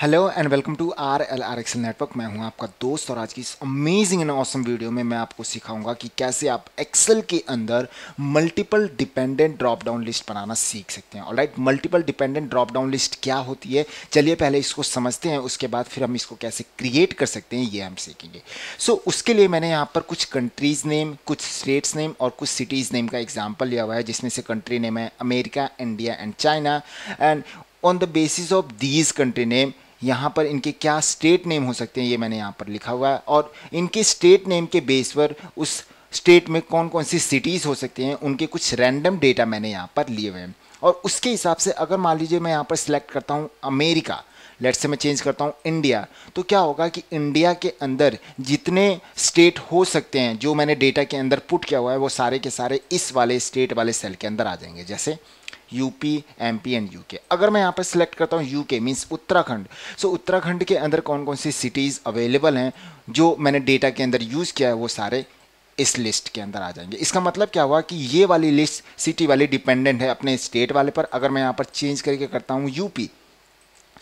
Hello and welcome to R L R Excel network मैं हूं आपका दोस्त और आज की इस अमेजिंग एंड ऑसम वीडियो में मैं आपको सिखाऊंगा कि कैसे आप एक्सेल के अंदर multiple dependent drop down list बनाना सीख सकते हैं और right multiple dependent drop down list क्या होती है चलिए पहले इसको समझते हैं उसके बाद फिर हम इसको कैसे क्रिएट कर सकते हैं ये हम सीखेंगे सो so, उसके लिए मैंने यहाँ पर कुछ कंट्रीज़ नेम कुछ स्टेट्स नेम और कुछ सिटीज़ नेम का एग्जाम्पल लिया हुआ है जिसमें से कंट्री नेम है America India and China and on the basis of these country name यहाँ पर इनके क्या स्टेट नेम हो सकते हैं ये मैंने यहाँ पर लिखा हुआ है और इनके स्टेट नेम के बेस पर उस स्टेट में कौन कौन सी सिटीज़ हो सकती हैं उनके कुछ रैंडम डेटा मैंने यहाँ पर लिए हुए हैं और उसके हिसाब से अगर मान लीजिए मैं यहाँ पर सिलेक्ट करता हूँ अमेरिका लेट से मैं चेंज करता हूँ इंडिया तो क्या होगा कि इंडिया के अंदर जितने स्टेट हो सकते हैं जो मैंने डेटा के अंदर पुट किया हुआ है वो सारे के सारे इस वाले स्टेट वाले सेल के अंदर आ जाएंगे जैसे यूपी एमपी एंड यूके अगर मैं यहाँ पर सिलेक्ट करता हूँ UK means Uttarakhand so Uttarakhand के अंदर कौन कौन सी सिटीज़ अवेलेबल हैं जो मैंने डेटा के अंदर यूज़ किया है वो सारे इस लिस्ट के अंदर आ जाएंगे इसका मतलब क्या हुआ कि ये वाली लिस्ट सिटी वाली डिपेंडेंट है अपने स्टेट वाले पर अगर मैं यहाँ पर चेंज करके करता हूँ यूपी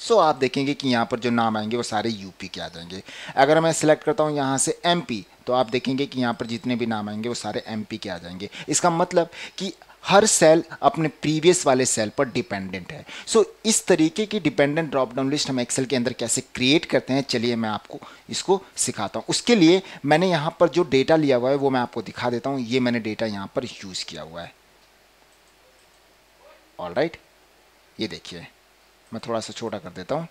सो आप देखेंगे कि यहाँ पर जो नाम आएंगे वो सारे यूपी के आ जाएंगे अगर मैं सिलेक्ट करता हूँ यहाँ से एमपी तो आप देखेंगे कि यहाँ पर जितने भी नाम आएंगे वो सारे एमपी के आ जाएंगे इसका मतलब कि हर सेल अपने प्रीवियस वाले सेल पर डिपेंडेंट है सो so, इस तरीके की डिपेंडेंट ड्रॉप डाउन लिस्ट हम एक्सेल के अंदर कैसे क्रिएट करते हैं चलिए मैं आपको इसको सिखाता हूँ उसके लिए मैंने यहाँ पर जो डेटा लिया हुआ है वो मैं आपको दिखा देता हूँ ये मैंने डेटा यहाँ पर यूज़ किया हुआ है ऑल राइट right? ये देखिए मैं थोड़ा सा छोटा कर देता हूँ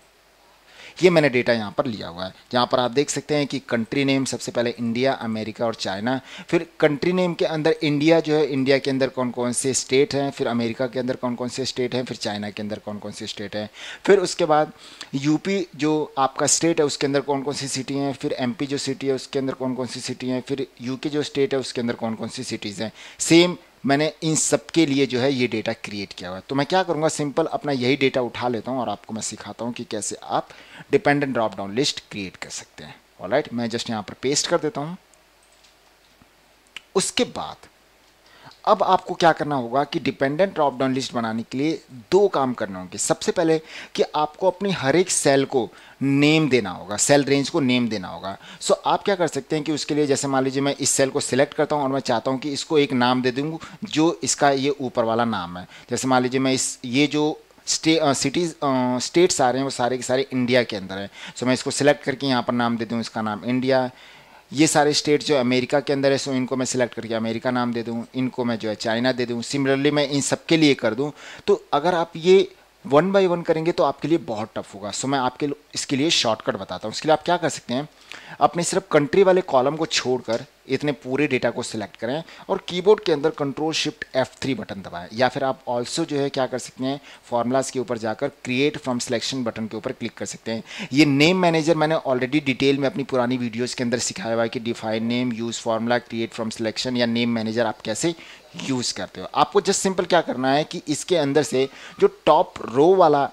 ये मैंने डेटा यहाँ पर लिया हुआ है यहाँ पर आप देख सकते हैं कि कंट्री नेम सबसे पहले इंडिया अमेरिका और चाइना फिर कंट्री नेम के अंदर इंडिया जो है इंडिया के अंदर कौन कौन से स्टेट हैं फिर अमेरिका के अंदर कौन कौन से स्टेट हैं फिर चाइना के अंदर कौन कौन से स्टेट हैं फिर उसके बाद यूपी जो आपका स्टेट है उसके अंदर कौन कौन सी सिटी हैं फिर एम जो सिटी है उसके अंदर कौन कौन सी सिटी हैं फिर यू जो स्टेट है उसके अंदर कौन कौन सी सिटीज़ हैं सेम मैंने इन सब के लिए जो है ये डेटा क्रिएट किया हुआ है तो मैं क्या करूँगा सिंपल अपना यही डेटा उठा लेता हूँ और आपको मैं सिखाता हूँ कि कैसे आप dependent drop down list create कर सकते हैं ऑलराइट मैं जस्ट यहाँ पर पेस्ट कर देता हूँ उसके बाद अब आपको क्या करना होगा कि डिपेंडेंट ड्रॉप डाउन लिस्ट बनाने के लिए दो काम करने होंगे सबसे पहले कि आपको अपनी हर एक सेल को नेम देना होगा सेल रेंज को नेम देना होगा सो so, आप क्या कर सकते हैं कि उसके लिए जैसे मान लीजिए मैं इस सेल को सिलेक्ट करता हूँ और मैं चाहता हूँ कि इसको एक नाम दे दूँ जो इसका ये ऊपर वाला नाम है जैसे मान लीजिए मैं इस ये जो स्टे सिटीज स्टेट्स आ रहे हैं वो सारे के सारे इंडिया के अंदर हैं सो so, मैं इसको सिलेक्ट करके यहाँ पर नाम दे दूँ इसका नाम इंडिया ये सारे स्टेट जो अमेरिका के अंदर है सो इनको मैं सिलेक्ट करके अमेरिका नाम दे दूँ इनको मैं जो है चाइना दे दूँ सिमिलरली मैं इन सब के लिए कर दूँ तो अगर आप ये वन बाई वन करेंगे तो आपके लिए बहुत टफ होगा सो मैं आपके इसके लिए शॉर्टकट बताता हूँ इसके लिए आप क्या कर सकते हैं अपने सिर्फ कंट्री वाले कॉलम को छोड़कर इतने पूरे डेटा को सिलेक्ट करें और कीबोर्ड के अंदर कंट्रोल शिफ्ट F3 बटन दबाएं या फिर आप ऑल्सो जो है क्या कर सकते हैं फॉर्मूलाज के ऊपर जाकर क्रिएट फ्रॉम सिलेक्शन बटन के ऊपर क्लिक कर सकते हैं ये नेम मैनेजर मैंने ऑलरेडी डिटेल में अपनी पुरानी वीडियोज़ के अंदर सिखाया हुआ है कि define name use formula create from selection या नेम मैनेजर आप कैसे यूज़ करते हो आपको जस्ट सिंपल क्या करना है कि इसके अंदर से जो टॉप रो वाला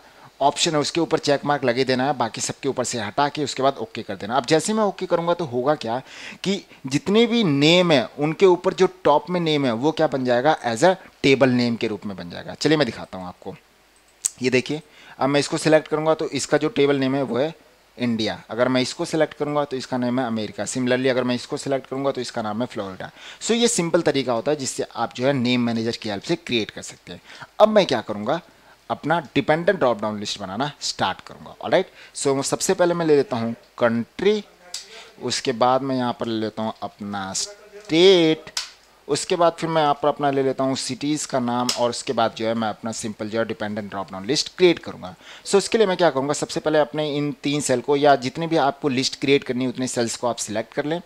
ऑप्शन है उसके ऊपर चेक मार्क लगे देना है बाकी सबके ऊपर से हटा के उसके बाद ओके कर देना अब जैसे मैं ओके करूंगा तो होगा क्या कि जितने भी नेम है उनके ऊपर जो टॉप में नेम है वो क्या बन जाएगा एज अ टेबल नेम के रूप में बन जाएगा चलिए मैं दिखाता हूँ आपको ये देखिए अब मैं इसको सिलेक्ट करूंगा तो इसका जो टेबल नेम है वो है इंडिया अगर मैं इसको सिलेक्ट करूंगा तो इसका नाम है अमेरिका सिमिलरली अगर मैं इसको सिलेक्ट करूंगा तो इसका नाम है फ्लोरिडा सो ये सिंपल तरीका होता है जिससे आप जो है नेम मैनेजर की हेल्प से क्रिएट कर सकते हैं अब मैं क्या करूँगा अपना डिपेंडेंट ड्रॉप डाउन लिस्ट बनाना स्टार्ट करूंगा ऑल राइट सो सबसे पहले मैं ले लेता हूँ कंट्री उसके बाद मैं यहाँ पर ले लेता हूँ अपना स्टेट उसके बाद फिर मैं यहाँ पर अपना ले लेता हूँ सिटीज़ का नाम और उसके बाद जो है मैं अपना सिंपल जो है dependent drop down list create करूँगा सो so, इसके लिए मैं क्या करूँगा सबसे पहले अपने इन तीन सेल को या जितने भी आपको लिस्ट क्रिएट करनी है उतने सेल्स को आप सिलेक्ट कर लें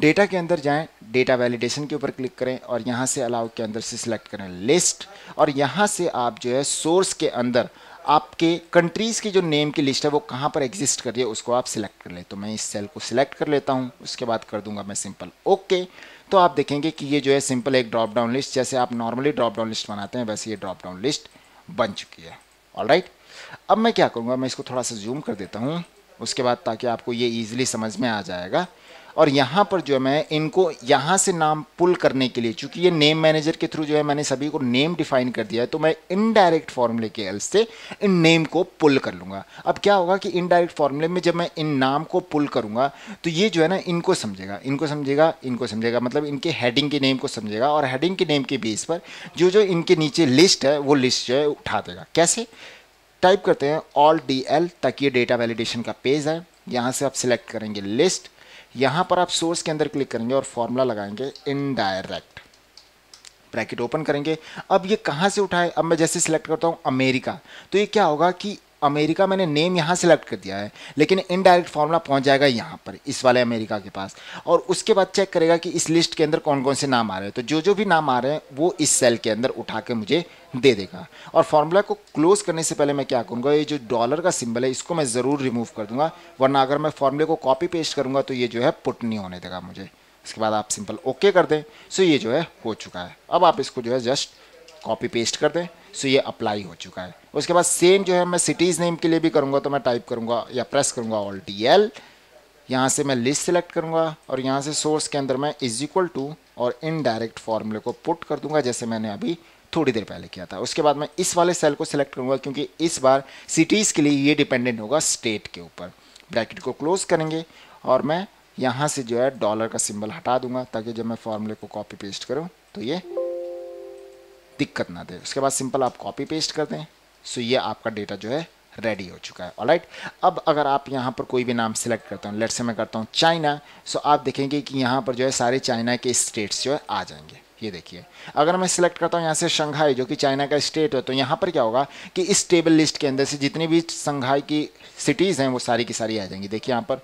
डेटा के अंदर जाएं डेटा वैलिडेशन के ऊपर क्लिक करें और यहाँ से अलाउ के अंदर से सिलेक्ट करें लिस्ट और यहाँ से आप जो है सोर्स के अंदर आपके कंट्रीज़ की जो नेम की लिस्ट है वो कहाँ पर एग्जिस्ट कर रही है उसको आप सिलेक्ट कर लें तो मैं इस सेल को सिलेक्ट कर लेता हूँ उसके बाद कर दूंगा मैं सिंपल ओके okay. तो आप देखेंगे कि ये जो है सिंपल एक ड्रॉप डाउन लिस्ट जैसे आप नॉर्मली ड्रॉप डाउन लिस्ट बनाते हैं वैसे ये ड्रॉप डाउन लिस्ट बन चुकी है ऑल राइट अब मैं क्या करूँगा मैं इसको थोड़ा सा जूम कर देता हूँ उसके बाद ताकि आपको ये ईजिली समझ में आ जाएगा और यहाँ पर जो है मैं इनको यहाँ से नाम पुल करने के लिए चूँकि ये नेम मैनेजर के थ्रू जो है मैंने सभी को नेम डिफाइन कर दिया है तो मैं इनडायरेक्ट फॉर्मूले के एल से इन नेम को पुल कर लूँगा अब क्या होगा कि इनडायरेक्ट फॉर्मूले में जब मैं इन नाम को पुल करूँगा तो ये जो है ना इनको समझेगा इनको समझेगा इनको समझेगा मतलब इनके हेडिंग के नेम को समझेगा और हेडिंग के नेम के बेस पर जो जो इनके नीचे लिस्ट है वो लिस्ट जो है उठा देगा कैसे टाइप करते हैं ऑल डी एल ताकि ये डेटा वैलिडेशन का पेज है यहाँ से आप सिलेक्ट करेंगे लिस्ट यहाँ पर आप सोर्स के अंदर क्लिक करेंगे और फॉर्मूला लगाएंगे इनडायरेक्ट ब्रैकेट ओपन करेंगे अब ये कहाँ से उठाए अब मैं जैसे सिलेक्ट करता हूँ अमेरिका तो ये क्या होगा कि अमेरिका मैंने नेम यहाँ सेलेक्ट कर दिया है लेकिन इनडायरेक्ट फार्मूला पहुँच जाएगा यहाँ पर इस वाले अमेरिका के पास और उसके बाद चेक करेगा कि इस लिस्ट के अंदर कौन कौन से नाम आ रहे हैं तो जो जो भी नाम आ रहे हैं वो इस सेल के अंदर उठा के मुझे दे देगा और फार्मूला को क्लोज करने से पहले मैं क्या करूँगा ये जो डॉलर का सिंबल है इसको मैं ज़रूर रिमूव कर दूँगा वरना अगर मैं फॉर्मूले को कॉपी पेस्ट करूँगा तो ये जो है पुट नहीं होने देगा मुझे इसके बाद आप सिंपल ओके कर दें सो ये जो है हो चुका है अब आप इसको जो है जस्ट कॉपी पेस्ट कर दें सो ये अप्लाई हो चुका है उसके बाद सेम जो है मैं सिटीज़ नेम के लिए भी करूँगा तो मैं टाइप करूँगा या प्रेस करूँगा ऑल टी एल यहाँ से मैं लिस्ट सेलेक्ट करूँगा और यहाँ से सोर्स के अंदर मैं इज इक्वल टू और इनडायरेक्ट फॉर्मूले को पुट कर दूंगा जैसे मैंने अभी थोड़ी देर पहले किया था उसके बाद मैं इस वाले सेल को सिलेक्ट करूँगा क्योंकि इस बार सिटीज़ के लिए ये डिपेंडेंट होगा स्टेट के ऊपर ब्रैकेट को क्लोज करेंगे और मैं यहाँ से जो है डॉलर का सिंबल हटा दूंगा ताकि जब मैं फॉर्मूले को कॉपी पेस्ट करूँ तो ये दिक्कत ना दे उसके बाद सिंपल आप कॉपी पेस्ट कर दें सो ये आपका डेटा जो है रेडी हो चुका है ऑलराइट right? अब अगर आप यहाँ पर कोई भी नाम सिलेक्ट करता हूँ लेट से मैं करता हूँ चाइना सो आप देखेंगे कि यहाँ पर जो है सारे चाइना के स्टेट्स जो है आ जाएंगे ये देखिए अगर मैं सिलेक्ट करता हूँ यहाँ से शंघाई जो कि चाइना का स्टेट है तो यहाँ पर क्या होगा कि इस टेबल लिस्ट के अंदर से जितनी भी शंघाई की सिटीज़ हैं वो सारी की सारी आ जाएंगी देखिए यहाँ पर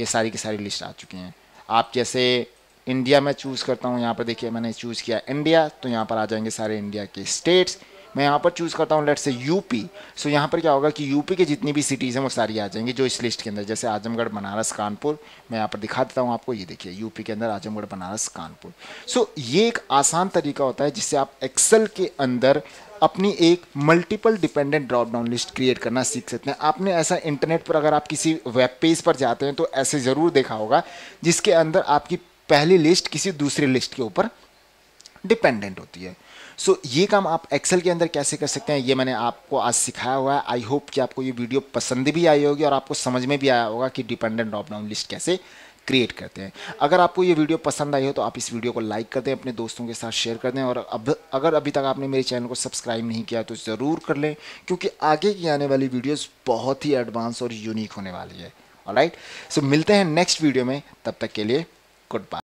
ये सारी की सारी लिस्ट आ चुकी हैं आप जैसे इंडिया मैं चूज़ करता हूँ यहाँ पर देखिए मैंने चूज़ किया इंडिया तो यहाँ पर आ जाएंगे सारे इंडिया के स्टेट्स मैं यहाँ पर चूज़ करता हूँ लेट से यूपी सो यहाँ पर क्या होगा कि यूपी के जितनी भी सिटीज़ हैं वो सारी आ जाएंगी जो इस लिस्ट के अंदर जैसे आजमगढ़ बनारस कानपुर मैं यहाँ पर दिखा देता हूँ आपको ये देखिए यूपी के अंदर आजमगढ़ बनारस कानपुर सो so, ये एक आसान तरीका होता है जिससे आप एक्सेल के अंदर अपनी एक multiple dependent drop down list create करना सीख सकते हैं आपने ऐसा इंटरनेट पर अगर आप किसी वेब पेज पर जाते हैं तो ऐसे ज़रूर देखा होगा जिसके अंदर आपकी पहली लिस्ट किसी दूसरी लिस्ट के ऊपर डिपेंडेंट होती है सो so, ये काम आप एक्सेल के अंदर कैसे कर सकते हैं ये मैंने आपको आज सिखाया हुआ है आई होप कि आपको ये वीडियो पसंद भी आई होगी और आपको समझ में भी आया होगा कि डिपेंडेंट ड्रॉप डाउन लिस्ट कैसे क्रिएट करते हैं अगर आपको ये वीडियो पसंद आई हो तो आप इस वीडियो को लाइक कर दें अपने दोस्तों के साथ शेयर कर दें और अब अगर अभी तक आपने मेरे चैनल को सब्सक्राइब नहीं किया तो ज़रूर कर लें क्योंकि आगे की आने वाली वीडियोज़ बहुत ही एडवांस और यूनिक होने वाली है राइट सो so, मिलते हैं नेक्स्ट वीडियो में तब तक के लिए गुड बाय